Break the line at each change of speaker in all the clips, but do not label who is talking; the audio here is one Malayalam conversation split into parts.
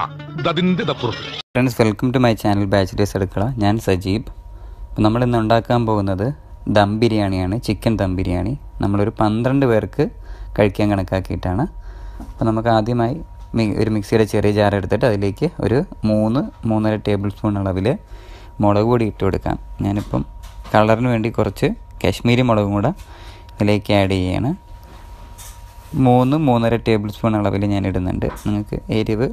ആ friends welcome to my channel batch days അടുക്കള ഞാൻ സജീബ് അപ്പോൾ നമ്മൾ ഇന്ന് ഉണ്ടാക്കാൻ പോകുന്നത് ദം ബിരിയാണിയാണ് ചിക്കൻ ദം ബിരിയാണി നമ്മളൊരു പന്ത്രണ്ട് പേർക്ക് കഴിക്കാൻ കണക്കാക്കിയിട്ടാണ് അപ്പോൾ നമുക്ക് ആദ്യമായി ഒരു മിക്സിയുടെ ചെറിയ ജാർ എടുത്തിട്ട് അതിലേക്ക് ഒരു മൂന്ന് മൂന്നര ടേബിൾ സ്പൂൺ അളവിൽ മുളക് പൊടി ഇട്ട് കൊടുക്കാം ഞാനിപ്പം കളറിന് വേണ്ടി കുറച്ച് കാശ്മീരി മുളകും കൂടെ ഇതിലേക്ക് ആഡ് ചെയ്യുകയാണ് മൂന്ന് മൂന്നര ടേബിൾ സ്പൂൺ അളവിൽ ഞാൻ ഇടുന്നുണ്ട് നിങ്ങൾക്ക് എരിവ്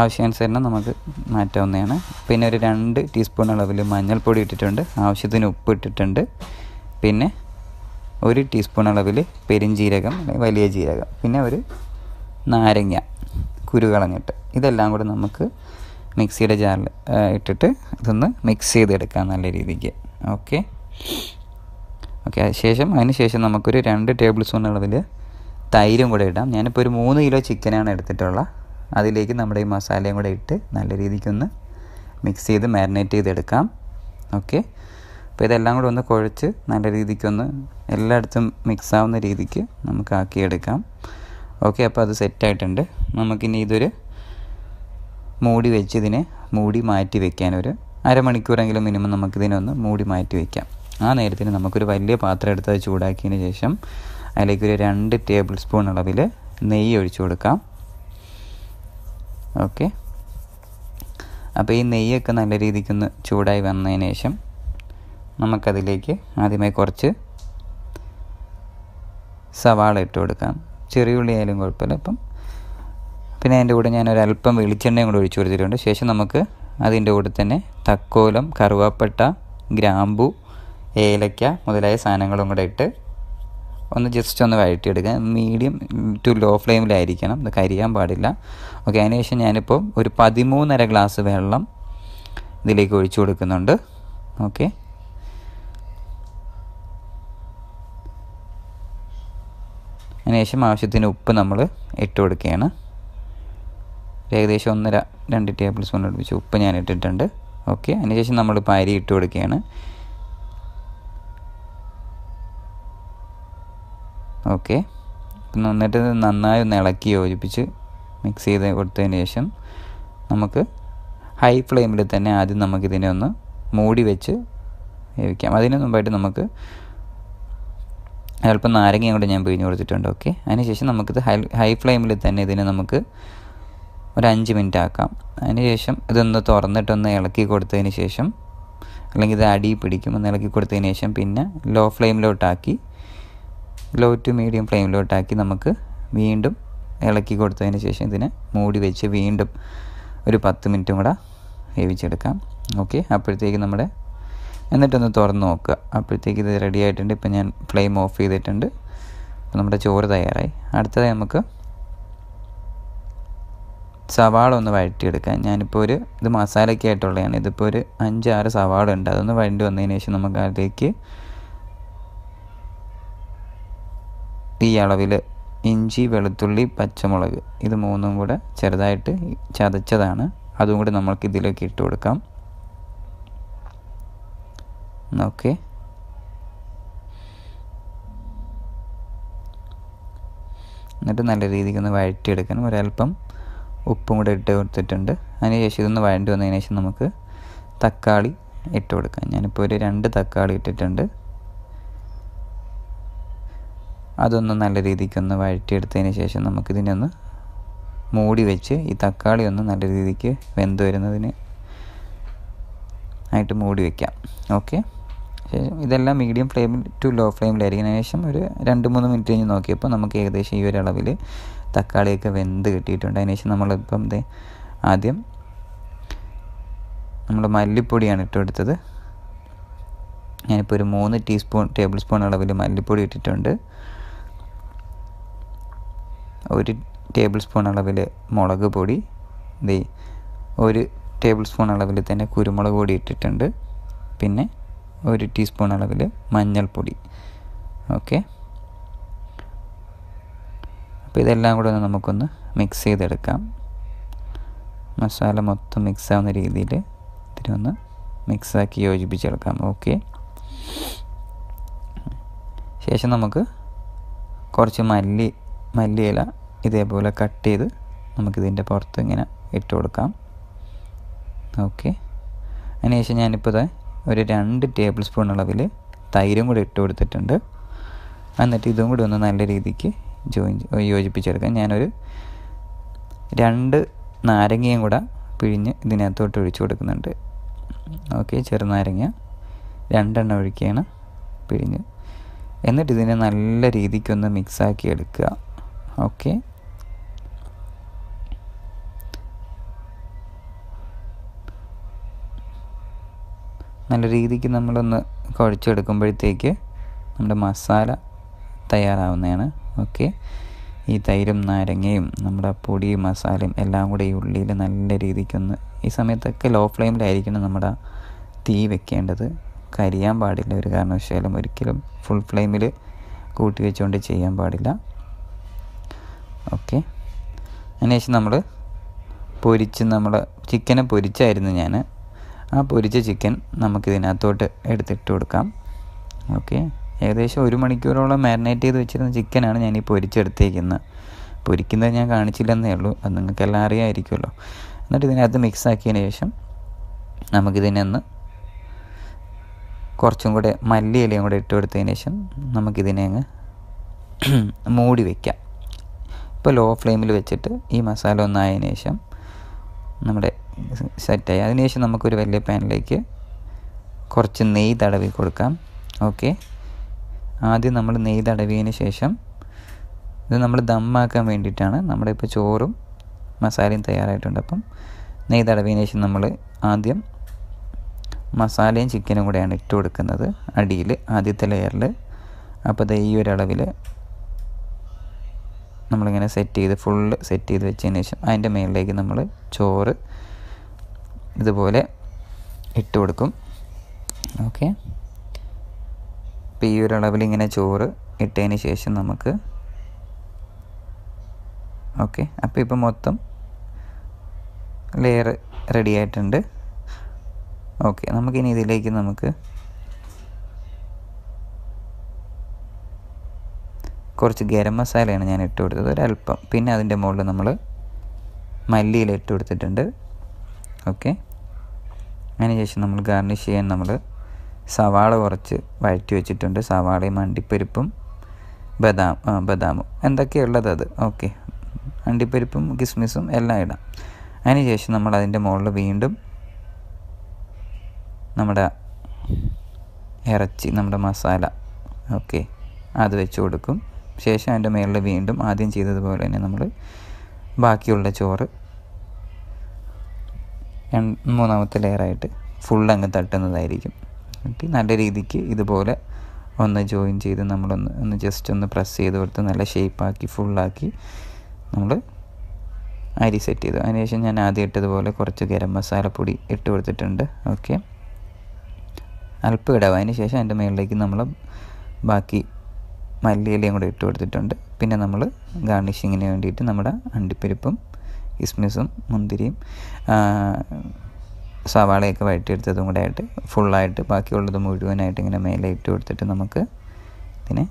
ആവശ്യാനുസരണം നമുക്ക് മാറ്റാവുന്നതാണ് പിന്നെ ഒരു രണ്ട് ടീസ്പൂൺ അളവിൽ മഞ്ഞൾപ്പൊടി ഇട്ടിട്ടുണ്ട് ആവശ്യത്തിന് ഉപ്പ് ഇട്ടിട്ടുണ്ട് പിന്നെ ഒരു ടീസ്പൂൺ അളവിൽ പെരുംജീരകം വലിയ ജീരകം പിന്നെ ഒരു നാരങ്ങ കുരുകളഞ്ഞിട്ട് ഇതെല്ലാം കൂടെ നമുക്ക് മിക്സിയുടെ ജാറിൽ ഇട്ടിട്ട് ഇതൊന്ന് മിക്സ് ചെയ്തെടുക്കാം നല്ല രീതിക്ക് ഓക്കെ ഓക്കെ ശേഷം അതിന് ശേഷം നമുക്കൊരു രണ്ട് ടേബിൾ സ്പൂൺ അളവിൽ തൈരും കൂടെ ഇടാം ഞാനിപ്പോൾ ഒരു മൂന്ന് കിലോ ചിക്കനാണ് എടുത്തിട്ടുള്ളത് അതിലേക്ക് നമ്മുടെ ഈ മസാലയും കൂടെ ഇട്ട് നല്ല രീതിക്കൊന്ന് മിക്സ് ചെയ്ത് മാരിനേറ്റ് ചെയ്തെടുക്കാം ഓക്കെ അപ്പോൾ ഇതെല്ലാം കൂടെ ഒന്ന് കുഴച്ച് നല്ല രീതിക്കൊന്ന് എല്ലായിടത്തും മിക്സ് ആവുന്ന രീതിക്ക് നമുക്ക് ആക്കിയെടുക്കാം ഓക്കെ അപ്പോൾ അത് സെറ്റായിട്ടുണ്ട് നമുക്കിനി ഇതൊരു മൂടി വെച്ച് ഇതിനെ മൂടി മാറ്റി വെക്കാൻ ഒരു അരമണിക്കൂറെങ്കിലും മിനിമം നമുക്കിതിനൊന്ന് മൂടി മാറ്റി വയ്ക്കാം ആ നേരത്തിന് നമുക്കൊരു വലിയ പാത്രം എടുത്ത് അത് ചൂടാക്കിയതിന് ശേഷം അതിലേക്ക് ഒരു രണ്ട് ടേബിൾ സ്പൂൺ അളവിൽ നെയ്യ് ഒഴിച്ചു കൊടുക്കാം ഓക്കെ അപ്പോൾ ഈ നെയ്യൊക്കെ നല്ല രീതിക്കൊന്ന് ചൂടായി വന്നതിന് ശേഷം നമുക്കതിലേക്ക് ആദ്യമായി കുറച്ച് സവാള ഇട്ട് കൊടുക്കാം ചെറിയുള്ളി ആയാലും കുഴപ്പമില്ല അപ്പം പിന്നെ അതിൻ്റെ കൂടെ ഞാൻ അല്പം വെളിച്ചെണ്ണയും കൂടെ ഒഴിച്ചു കൊടുത്തിട്ടുണ്ട് ശേഷം നമുക്ക് അതിൻ്റെ കൂടെ തന്നെ തക്കോലം കറുവാപ്പട്ട ഗ്രാമ്പു ഏലക്ക മുതലായ സാധനങ്ങളും കൂടെ ഇട്ട് ഒന്ന് ജസ്റ്റ് ഒന്ന് വഴറ്റിയെടുക്കുക മീഡിയം ടു ലോ ഫ്ലെയിമിലായിരിക്കണം ഇത് കരിയാൻ പാടില്ല ഓക്കെ അതിനുശേഷം ഞാനിപ്പോൾ ഒരു പതിമൂന്നര ഗ്ലാസ് വെള്ളം ഇതിലേക്ക് ഒഴിച്ചു കൊടുക്കുന്നുണ്ട് ഓക്കെ അതിനുശേഷം ആവശ്യത്തിന് ഉപ്പ് നമ്മൾ ഇട്ട് കൊടുക്കുകയാണ് ഏകദേശം ഒന്നര രണ്ട് ടേബിൾ സ്പൂൺ അടുപ്പിച്ച് ഉപ്പ് ഞാൻ ഇട്ടിട്ടുണ്ട് ഓക്കെ അതിനുശേഷം നമ്മളിപ്പോൾ അരി ഇട്ട് കൊടുക്കുകയാണ് ഓക്കെ എന്നിട്ട് നന്നായി ഒന്ന് ഇളക്കി യോജിപ്പിച്ച് മിക്സ് ചെയ്ത് കൊടുത്തതിന് ശേഷം നമുക്ക് ഹൈ ഫ്ലെയിമിൽ തന്നെ ആദ്യം നമുക്കിതിനെ ഒന്ന് മൂടി വെച്ച് വേവിക്കാം അതിന് മുമ്പായിട്ട് നമുക്ക് അല്പം നാരങ്ങയും കൂടെ ഞാൻ പിഴിഞ്ഞ് കൊടുത്തിട്ടുണ്ട് ഓക്കെ അതിനുശേഷം നമുക്കിത് ഹൈ ഹൈ ഫ്ലെയിമിൽ തന്നെ ഇതിനെ നമുക്ക് ഒരു അഞ്ച് മിനിറ്റ് ആക്കാം അതിനുശേഷം ഇതൊന്ന് തുറന്നിട്ടൊന്ന് ഇളക്കി കൊടുത്തതിന് ശേഷം അല്ലെങ്കിൽ ഇത് അടി പിടിക്കും ഒന്ന് ഇളക്കി കൊടുത്തതിന് ശേഷം പിന്നെ ലോ ഫ്ലെയിമിലോട്ടാക്കി ലോ ടു മീഡിയം ഫ്ലെയിമിലോട്ടാക്കി നമുക്ക് വീണ്ടും ഇളക്കി കൊടുത്തതിന് ശേഷം ഇതിനെ മൂടി വെച്ച് വീണ്ടും ഒരു പത്ത് മിനിറ്റും കൂടെ വേവിച്ചെടുക്കാം ഓക്കെ അപ്പോഴത്തേക്ക് നമ്മുടെ എന്നിട്ടൊന്ന് തുറന്ന് നോക്കുക അപ്പോഴത്തേക്ക് ഇത് റെഡി ആയിട്ടുണ്ട് ഇപ്പം ഞാൻ ഫ്ലെയിം ഓഫ് ചെയ്തിട്ടുണ്ട് അപ്പോൾ നമ്മുടെ ചോറ് തയ്യാറായി അടുത്തതായി നമുക്ക് സവാള ഒന്ന് വഴറ്റിയെടുക്കാം ഞാനിപ്പോൾ ഒരു ഇത് മസാലയ്ക്കായിട്ടുള്ളതാണ് ഇതിപ്പോൾ ഒരു അഞ്ചാറ് സവാള ഉണ്ട് അതൊന്ന് വഴണ്ടി വന്നതിന് ശേഷം നമുക്ക് അതിലേക്ക് ഈ അളവിൽ ഇഞ്ചി വെളുത്തുള്ളി പച്ചമുളക് ഇത് മൂന്നും കൂടെ ചെറുതായിട്ട് ചതച്ചതാണ് അതും കൂടി നമ്മൾക്ക് ഇതിലേക്ക് ഇട്ട് കൊടുക്കാം ഓക്കെ എന്നിട്ട് നല്ല രീതിക്ക് ഒന്ന് വഴറ്റിയെടുക്കാൻ ഒരൽപ്പം ഉപ്പും കൂടെ ഇട്ട് കൊടുത്തിട്ടുണ്ട് അതിനുശേഷം ഇതൊന്ന് വഴണ്ടി വന്നതിന് ശേഷം നമുക്ക് തക്കാളി ഇട്ട് കൊടുക്കാം ഞാനിപ്പോൾ ഒരു രണ്ട് തക്കാളി ഇട്ടിട്ടുണ്ട് അതൊന്ന് നല്ല രീതിക്കൊന്ന് വഴറ്റിയെടുത്തതിന് ശേഷം നമുക്കിതിനെ ഒന്ന് മൂടി വെച്ച് ഈ തക്കാളി ഒന്ന് നല്ല രീതിക്ക് വെന്ത് വരുന്നതിന് ആയിട്ട് മൂടി വെക്കാം ഓക്കെ ഇതെല്ലാം മീഡിയം ഫ്ലെയിമിൽ ടു ലോ ഫ്ലെയിമിലായിരിക്കും ശേഷം ഒരു രണ്ട് മൂന്ന് മിനിറ്റ് കഴിഞ്ഞ് നോക്കിയപ്പോൾ നമുക്ക് ഏകദേശം ഈ ഒരു അളവിൽ തക്കാളിയൊക്കെ വെന്ത് കിട്ടിയിട്ടുണ്ട് അതിനുശേഷം നമ്മളിപ്പം ഇത് ആദ്യം നമ്മൾ മല്ലിപ്പൊടിയാണ് ഇട്ട് കൊടുത്തത് ഞാനിപ്പോൾ ഒരു മൂന്ന് ടീസ്പൂൺ ടേബിൾ സ്പൂൺ അളവിൽ മല്ലിപ്പൊടി ഇട്ടിട്ടുണ്ട് ഒരു ടേബിൾ സ്പൂൺ അളവിൽ മുളക് പൊടി ദേ ഒരു ടേബിൾ സ്പൂൺ അളവിൽ തന്നെ കുരുമുളക് പൊടി ഇട്ടിട്ടുണ്ട് പിന്നെ ഒരു ടീസ്പൂൺ അളവിൽ മഞ്ഞൾപ്പൊടി ഓക്കെ അപ്പോൾ ഇതെല്ലാം കൂടെ ഒന്ന് നമുക്കൊന്ന് മിക്സ് ചെയ്തെടുക്കാം മസാല മൊത്തം മിക്സ് ആവുന്ന രീതിയിൽ ഇത്തിരി ഒന്ന് മിക്സാക്കി യോജിപ്പിച്ചെടുക്കാം ഓക്കെ ശേഷം നമുക്ക് കുറച്ച് മല്ലി മല്ലിയില ഇതേപോലെ കട്ട് ചെയ്ത് നമുക്കിതിൻ്റെ പുറത്ത് ഇങ്ങനെ ഇട്ട് കൊടുക്കാം ഓക്കെ അതിനുശേഷം ഞാനിപ്പോൾ ഒരു രണ്ട് ടേബിൾ സ്പൂൺ അളവിൽ തൈരും കൂടി ഇട്ട് കൊടുത്തിട്ടുണ്ട് എന്നിട്ട് ഇതും കൂടി ഒന്ന് നല്ല രീതിക്ക് ജോയിൻ യോജിപ്പിച്ചെടുക്കാം ഞാനൊരു രണ്ട് നാരങ്ങയും കൂടെ പിഴിഞ്ഞ് ഇതിനകത്തോട്ട് ഒഴിച്ചു കൊടുക്കുന്നുണ്ട് ഓക്കെ ചെറുനാരങ്ങ രണ്ടെണ്ണം ഒഴിക്കുകയാണ് പിഴിഞ്ഞ് എന്നിട്ട് ഇതിനെ നല്ല രീതിക്കൊന്ന് മിക്സാക്കി എടുക്കുക ഓക്കെ നല്ല രീതിക്ക് നമ്മളൊന്ന് കുഴച്ചെടുക്കുമ്പോഴത്തേക്ക് നമ്മുടെ മസാല തയ്യാറാവുന്നതാണ് ഓക്കെ ഈ തൈരും നാരങ്ങയും നമ്മുടെ പൊടി മസാലയും എല്ലാം കൂടെ ഈ ഉള്ളിയിൽ നല്ല രീതിക്കൊന്ന് ഈ സമയത്തൊക്കെ ലോ ഫ്ലെയിമിലായിരിക്കണം നമ്മുടെ തീ വെക്കേണ്ടത് കരിയാൻ പാടില്ല ഒരു കാരണവശാലും ഒരിക്കലും ഫുൾ ഫ്ലെയിമിൽ കൂട്ടി വെച്ചുകൊണ്ട് ചെയ്യാൻ പാടില്ല ഓക്കെ ശേഷം നമ്മൾ പൊരിച്ച് നമ്മൾ ചിക്കനെ പൊരിച്ചായിരുന്നു ഞാൻ ആ പൊരിച്ച ചിക്കൻ നമുക്കിതിനകത്തോട്ട് എടുത്തിട്ട് കൊടുക്കാം ഓക്കെ ഏകദേശം ഒരു മണിക്കൂറോളം മാരിനേറ്റ് ചെയ്ത് വെച്ചിരുന്ന ചിക്കനാണ് ഞാൻ ഈ പൊരിച്ചെടുത്തേക്കുന്നത് പൊരിക്കുന്നത് ഞാൻ കാണിച്ചില്ലെന്നേ ഉള്ളൂ അത് എല്ലാം അറിയാമായിരിക്കുമല്ലോ എന്നിട്ട് ഇതിനകത്ത് മിക്സ് ആക്കിയതിന് ശേഷം നമുക്കിതിനൊന്ന് കുറച്ചും കൂടെ മല്ലിയിലയും കൂടെ ഇട്ട് കൊടുത്തതിന് ശേഷം നമുക്കിതിനെ അങ്ങ് മൂടി വയ്ക്കാം അപ്പോൾ ലോ ഫ്ലെയിമിൽ വെച്ചിട്ട് ഈ മസാല ഒന്ന് ശേഷം നമ്മുടെ സെറ്റായി അതിനുശേഷം നമുക്കൊരു വലിയ പാനിലേക്ക് കുറച്ച് നെയ്യ് തടവി കൊടുക്കാം ഓക്കെ ആദ്യം നമ്മൾ നെയ്യ് തടവിയതിന് ശേഷം ഇത് നമ്മൾ ദമ്മാക്കാൻ വേണ്ടിയിട്ടാണ് നമ്മുടെ ഇപ്പോൾ ചോറും മസാലയും തയ്യാറായിട്ടുണ്ട് അപ്പം നെയ്യ് തടവിയതിന് ശേഷം നമ്മൾ ആദ്യം മസാലയും ചിക്കനും കൂടെയാണ് ഇട്ട് കൊടുക്കുന്നത് അടിയിൽ ആദ്യത്തെ ലെയറിൽ അപ്പോൾ ഈ ഒരളവിൽ നമ്മളിങ്ങനെ സെറ്റ് ചെയ്ത് ഫുള്ള് സെറ്റ് ചെയ്ത് വെച്ചതിന് ശേഷം അതിൻ്റെ മേളിലേക്ക് നമ്മൾ ചോറ് ഇതുപോലെ ഇട്ട് കൊടുക്കും ഓക്കെ അപ്പോൾ ഈ അളവിൽ ഇങ്ങനെ ചോറ് ഇട്ടതിന് ശേഷം നമുക്ക് ഓക്കെ അപ്പോൾ ഇപ്പം മൊത്തം ലെയർ റെഡി ആയിട്ടുണ്ട് ഓക്കെ നമുക്കിനി ഇതിലേക്ക് നമുക്ക് കുറച്ച് ഗരം മസാലയാണ് ഞാൻ ഇട്ട് കൊടുത്തത് ഒരല്പം പിന്നെ അതിൻ്റെ മുകളിൽ നമ്മൾ മല്ലിയില ഇട്ട് കൊടുത്തിട്ടുണ്ട് ഓക്കെ അതിനുശേഷം നമ്മൾ ഗാർണിഷ് ചെയ്യാൻ നമ്മൾ സവാള കുറച്ച് വഴറ്റി വെച്ചിട്ടുണ്ട് സവാളയും അണ്ടിപ്പരിപ്പും ബദാം ബദാമും എന്തൊക്കെയുള്ളത് അത് ഓക്കെ അണ്ടിപ്പരിപ്പും കിസ്മിസും എല്ലാം ഇടാം അതിനുശേഷം നമ്മൾ അതിൻ്റെ മുകളിൽ വീണ്ടും നമ്മുടെ ഇറച്ചി നമ്മുടെ മസാല ഓക്കെ അത് വെച്ച് കൊടുക്കും ശേഷം അതിൻ്റെ മേളിൽ വീണ്ടും ആദ്യം ചെയ്തതുപോലെ തന്നെ നമ്മൾ ബാക്കിയുള്ള ചോറ് മൂന്നാമത്തെ ലെയറായിട്ട് ഫുൾ അങ്ങ് തട്ടുന്നതായിരിക്കും എന്നിട്ട് നല്ല രീതിക്ക് ഇതുപോലെ ഒന്ന് ജോയിൻ ചെയ്ത് നമ്മളൊന്ന് ഒന്ന് ജസ്റ്റ് ഒന്ന് പ്രസ് ചെയ്ത് കൊടുത്ത് നല്ല ഷേപ്പാക്കി ഫുള്ളാക്കി നമ്മൾ അരി സെറ്റ് ചെയ്തു അതിനുശേഷം ഞാൻ ആദ്യം ഇട്ടതുപോലെ കുറച്ച് ഗരം മസാലപ്പൊടി ഇട്ട് കൊടുത്തിട്ടുണ്ട് ഓക്കെ അല്പം ഇടാവും അതിന് ശേഷം അതിൻ്റെ മുകളിലേക്ക് നമ്മൾ ബാക്കി മല്ലിയിലയും കൂടെ ഇട്ട് കൊടുത്തിട്ടുണ്ട് പിന്നെ നമ്മൾ ഗാർണിഷിങ്ങിന് വേണ്ടിയിട്ട് നമ്മുടെ അണ്ടിപ്പരിപ്പും കിസ്മിസും മുന്തിരിയും സവാളയൊക്കെ വഴറ്റിയെടുത്തതും കൂടെ ആയിട്ട് ഫുള്ളായിട്ട് ബാക്കിയുള്ളത് മുഴുവനായിട്ട് ഇങ്ങനെ മേലെ ഇട്ട് കൊടുത്തിട്ട് നമുക്ക് ഇതിനെ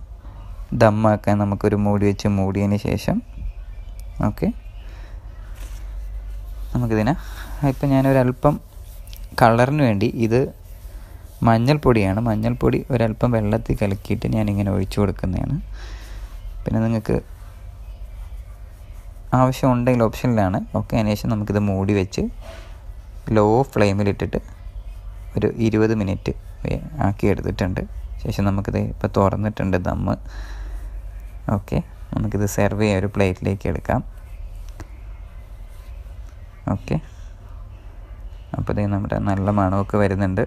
ദമ്മാക്കാൻ നമുക്കൊരു മൂടി വെച്ച് മൂടിയതിന് ശേഷം ഓക്കെ നമുക്കിതിനെ ഇപ്പം ഞാനൊരല്പം കളറിന് വേണ്ടി ഇത് മഞ്ഞൾപ്പൊടിയാണ് മഞ്ഞൾപ്പൊടി ഒരല്പം വെള്ളത്തിൽ കലക്കിയിട്ട് ഞാനിങ്ങനെ ഒഴിച്ചു കൊടുക്കുന്നതാണ് പിന്നെ നിങ്ങൾക്ക് ആവശ്യമുണ്ടെങ്കിൽ ഓപ്ഷനിലാണ് ഓക്കെ അതിനുശേഷം നമുക്കിത് മൂടി വെച്ച് ലോ ഫ്ലെയിമിലിട്ടിട്ട് ഒരു ഇരുപത് മിനിറ്റ് ആക്കി എടുത്തിട്ടുണ്ട് ശേഷം നമുക്കിത് ഇപ്പോൾ തുറന്നിട്ടുണ്ട് ദമ്മ് ഓക്കെ നമുക്കിത് സെർവ് ചെയ്യാൻ ഒരു പ്ലേറ്റിലേക്ക് എടുക്കാം ഓക്കെ അപ്പോൾ ഇത് നമ്മുടെ നല്ല മണമൊക്കെ വരുന്നുണ്ട്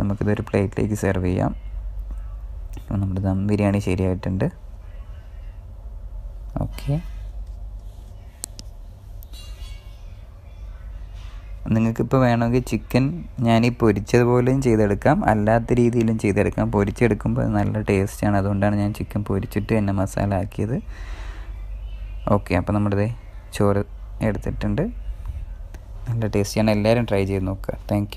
നമുക്കിതൊരു പ്ലേറ്റിലേക്ക് സെർവ് ചെയ്യാം അപ്പോൾ നമ്മുടെ ദം ബിരിയാണി ശരിയായിട്ടുണ്ട് ഓക്കെ നിങ്ങൾക്കിപ്പോൾ വേണമെങ്കിൽ ചിക്കൻ ഞാൻ ഈ പൊരിച്ചതുപോലെയും ചെയ്തെടുക്കാം അല്ലാത്ത രീതിയിലും ചെയ്തെടുക്കാം പൊരിച്ചെടുക്കുമ്പോൾ നല്ല ടേസ്റ്റാണ് അതുകൊണ്ടാണ് ഞാൻ ചിക്കൻ പൊരിച്ചിട്ട് എന്നെ മസാല ആക്കിയത് ഓക്കെ അപ്പോൾ നമ്മുടെ ചോറ് എടുത്തിട്ടുണ്ട് നല്ല ടേസ്റ്റിയാണ് എല്ലാവരും ട്രൈ ചെയ്ത് നോക്കുക താങ്ക്